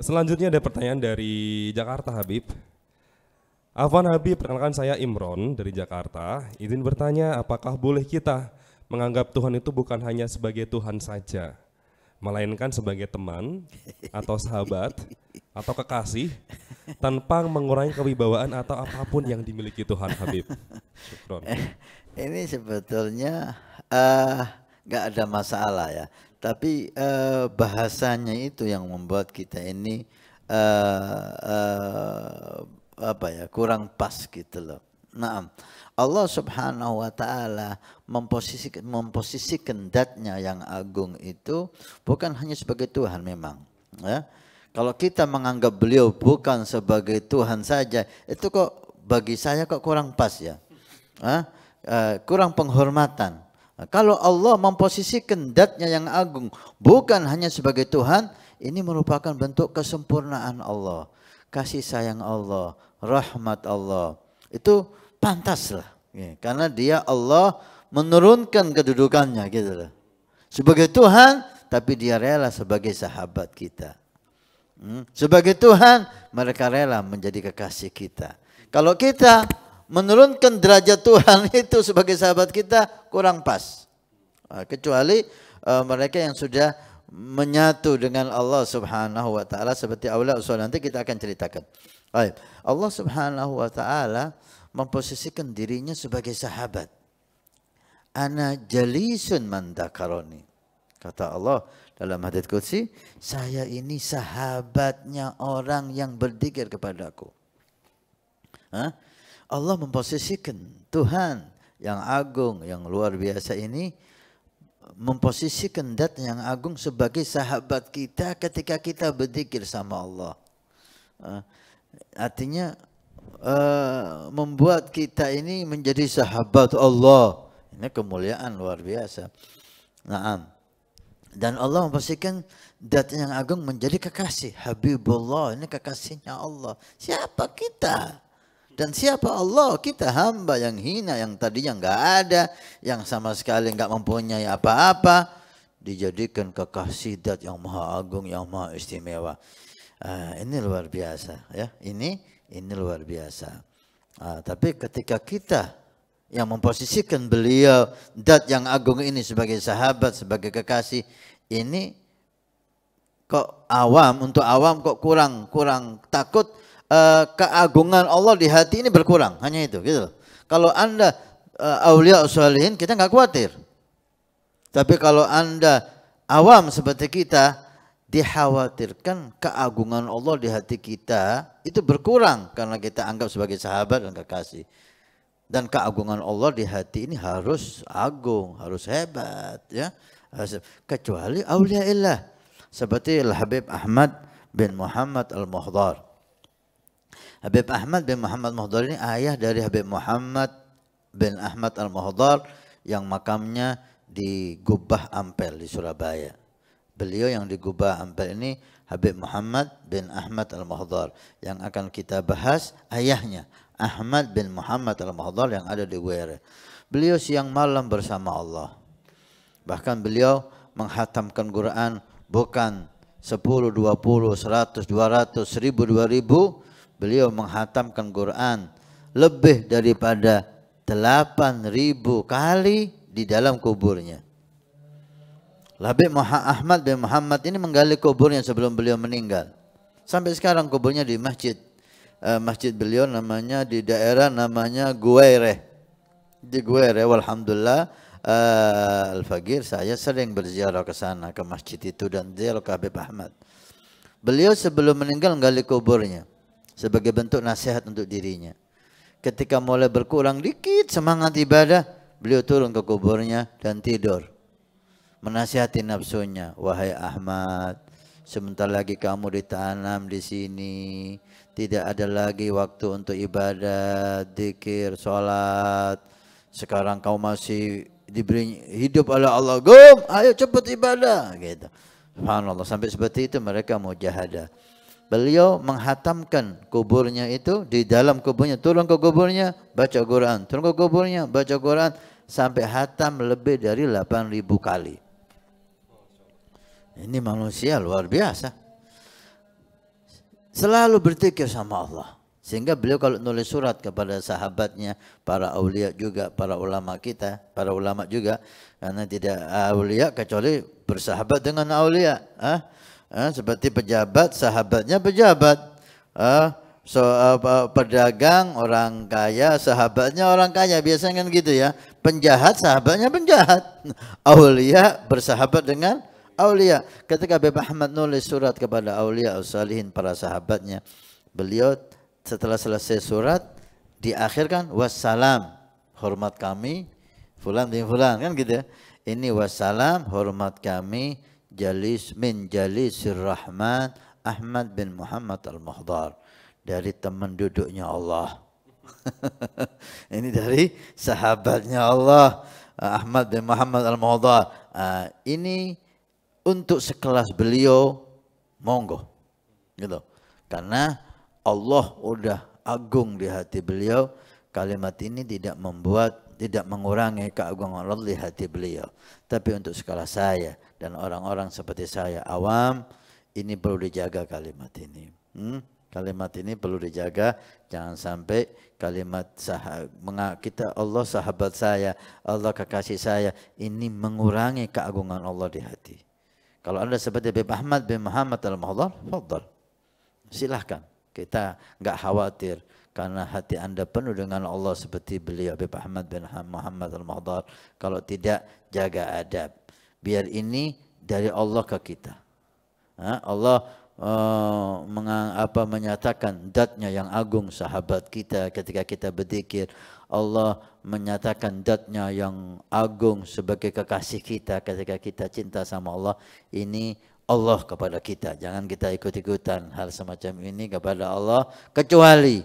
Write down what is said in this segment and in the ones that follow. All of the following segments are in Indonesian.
Selanjutnya ada pertanyaan dari Jakarta Habib. Afwan Habib, perkenalkan saya Imron dari Jakarta. Izin bertanya, apakah boleh kita menganggap Tuhan itu bukan hanya sebagai Tuhan saja, melainkan sebagai teman atau sahabat atau kekasih tanpa mengurangi kewibawaan atau apapun yang dimiliki Tuhan Habib. Eh, ini sebetulnya uh, nggak ada masalah ya. Tapi uh, bahasanya itu yang membuat kita ini uh, uh, apa ya kurang pas gitu loh. Nah, Allah Subhanahu wa taala memposisikan memposisikan datnya yang agung itu bukan hanya sebagai Tuhan memang, ya. Kalau kita menganggap beliau bukan sebagai Tuhan saja, itu kok bagi saya kok kurang pas ya. Hah? Uh, kurang penghormatan kalau Allah memposisikan datnya yang agung bukan hanya sebagai Tuhan, ini merupakan bentuk kesempurnaan Allah, kasih sayang Allah, rahmat Allah. Itu pantaslah. Ya, karena dia Allah menurunkan kedudukannya gitu loh. Sebagai Tuhan, tapi dia rela sebagai sahabat kita. Hmm? Sebagai Tuhan, mereka rela menjadi kekasih kita. Kalau kita menurunkan derajat Tuhan itu sebagai sahabat kita kurang pas. Ah, kecuali uh, mereka yang sudah menyatu dengan Allah Subhanahu wa taala seperti aula usul nanti kita akan ceritakan. Baik. Allah Subhanahu wa taala memposisikan dirinya sebagai sahabat. Ana jalisun man Kata Allah dalam hadis qudsi, saya ini sahabatnya orang yang berzikir kepadaku. Hah? Allah memposisikan Tuhan yang agung, yang luar biasa ini memposisikan dat yang agung sebagai sahabat kita ketika kita berzikir sama Allah. Uh, artinya uh, membuat kita ini menjadi sahabat Allah. Ini kemuliaan luar biasa. Naam. Dan Allah memposisikan dat yang agung menjadi kekasih. Habibullah, ini kekasihnya Allah. Siapa kita? Dan siapa Allah? Kita hamba yang hina, yang tadinya nggak ada, yang sama sekali nggak mempunyai apa-apa, dijadikan kekasih dat yang maha agung, yang maha istimewa. Ah, ini luar biasa, ya. Ini ini luar biasa. Ah, tapi ketika kita yang memposisikan beliau dat yang agung ini sebagai sahabat, sebagai kekasih, ini kok awam untuk awam kok kurang kurang takut uh, keagungan Allah di hati ini berkurang, hanya itu gitu. Kalau Anda uh, aulia salihin kita nggak khawatir. Tapi kalau Anda awam seperti kita dikhawatirkan keagungan Allah di hati kita itu berkurang karena kita anggap sebagai sahabat dan kekasih. Dan keagungan Allah di hati ini harus agung, harus hebat ya. Kecuali aulia illah seperti Al Habib Ahmad bin Muhammad Al-Muhdar. Habib Ahmad bin Muhammad Muhdar ini ayah dari Habib Muhammad bin Ahmad Al-Muhdar yang makamnya di Gubah Ampel di Surabaya. Beliau yang di Gubah Ampel ini Habib Muhammad bin Ahmad Al-Muhdar yang akan kita bahas ayahnya Ahmad bin Muhammad Al-Muhdar yang ada di Wera. Beliau siang malam bersama Allah. Bahkan beliau menghatamkan Quran bukan 10, 20, 100, 200, 1000, 2000 beliau menghatamkan Quran lebih daripada 8000 kali di dalam kuburnya. Labib Ahmad bin Muhammad ini menggali kuburnya sebelum beliau meninggal. Sampai sekarang kuburnya di masjid. Eh, masjid beliau namanya di daerah namanya Guaireh. Di Guaireh, Alhamdulillah, eh, Al-Fagir saya sering berziarah ke sana, ke masjid itu dan ziarah ke Habib Ahmad. Beliau sebelum meninggal menggali kuburnya sebagai bentuk nasihat untuk dirinya. Ketika mulai berkurang dikit semangat ibadah, beliau turun ke kuburnya dan tidur. Menasihati nafsunya, wahai Ahmad, sebentar lagi kamu ditanam di sini. Tidak ada lagi waktu untuk ibadah, dikir, sholat. Sekarang kau masih diberi hidup oleh Allah. Gum, ayo cepat ibadah. Gitu. Subhanallah, sampai seperti itu mereka mau mujahadah beliau menghatamkan kuburnya itu di dalam kuburnya turun ke kuburnya baca Quran turun ke kuburnya baca Quran sampai hatam lebih dari 8000 kali ini manusia luar biasa selalu berpikir sama Allah sehingga beliau kalau nulis surat kepada sahabatnya para aulia juga para ulama kita para ulama juga karena tidak aulia kecuali bersahabat dengan aulia ah Eh, seperti pejabat, sahabatnya pejabat. Eh, so, eh, pedagang, orang kaya, sahabatnya orang kaya. Biasanya kan gitu ya. Penjahat, sahabatnya penjahat. Aulia bersahabat dengan aulia. Ketika Bapak Ahmad nulis surat kepada aulia, salihin para sahabatnya. Beliau setelah selesai surat, diakhirkan wassalam. Hormat kami, fulan bin fulan. Kan gitu ya. Ini wassalam, hormat kami, Jalis min Jalisir Rahman Ahmad bin Muhammad Al-Muhdar dari teman duduknya Allah. Ini dari sahabatnya Allah Ahmad bin Muhammad Al-Muhdar. Uh, ah, ini untuk sekelas beliau monggo. Gitu. Karena Allah udah agung di hati beliau. Kalimat ini tidak membuat tidak mengurangi keagungan Allah di hati beliau. Tapi untuk skala saya dan orang-orang seperti saya awam, ini perlu dijaga kalimat ini. Hmm? Kalimat ini perlu dijaga, jangan sampai kalimat kita Allah sahabat saya, Allah kekasih saya, ini mengurangi keagungan Allah di hati. Kalau anda seperti Habib Ahmad bin Muhammad al-Mahdar, Silahkan. Kita nggak khawatir karena hati anda penuh dengan Allah seperti beliau Habib Ahmad bin Muhammad Al-Mahdar. Kalau tidak jaga adab. Biar ini dari Allah ke kita. Allah uh, apa, menyatakan datnya yang agung sahabat kita ketika kita berzikir. Allah menyatakan datnya yang agung sebagai kekasih kita ketika kita cinta sama Allah. Ini Allah kepada kita. Jangan kita ikut-ikutan hal semacam ini kepada Allah kecuali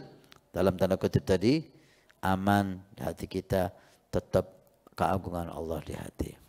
dalam tanda kutip tadi aman di hati kita tetap keagungan Allah di hati.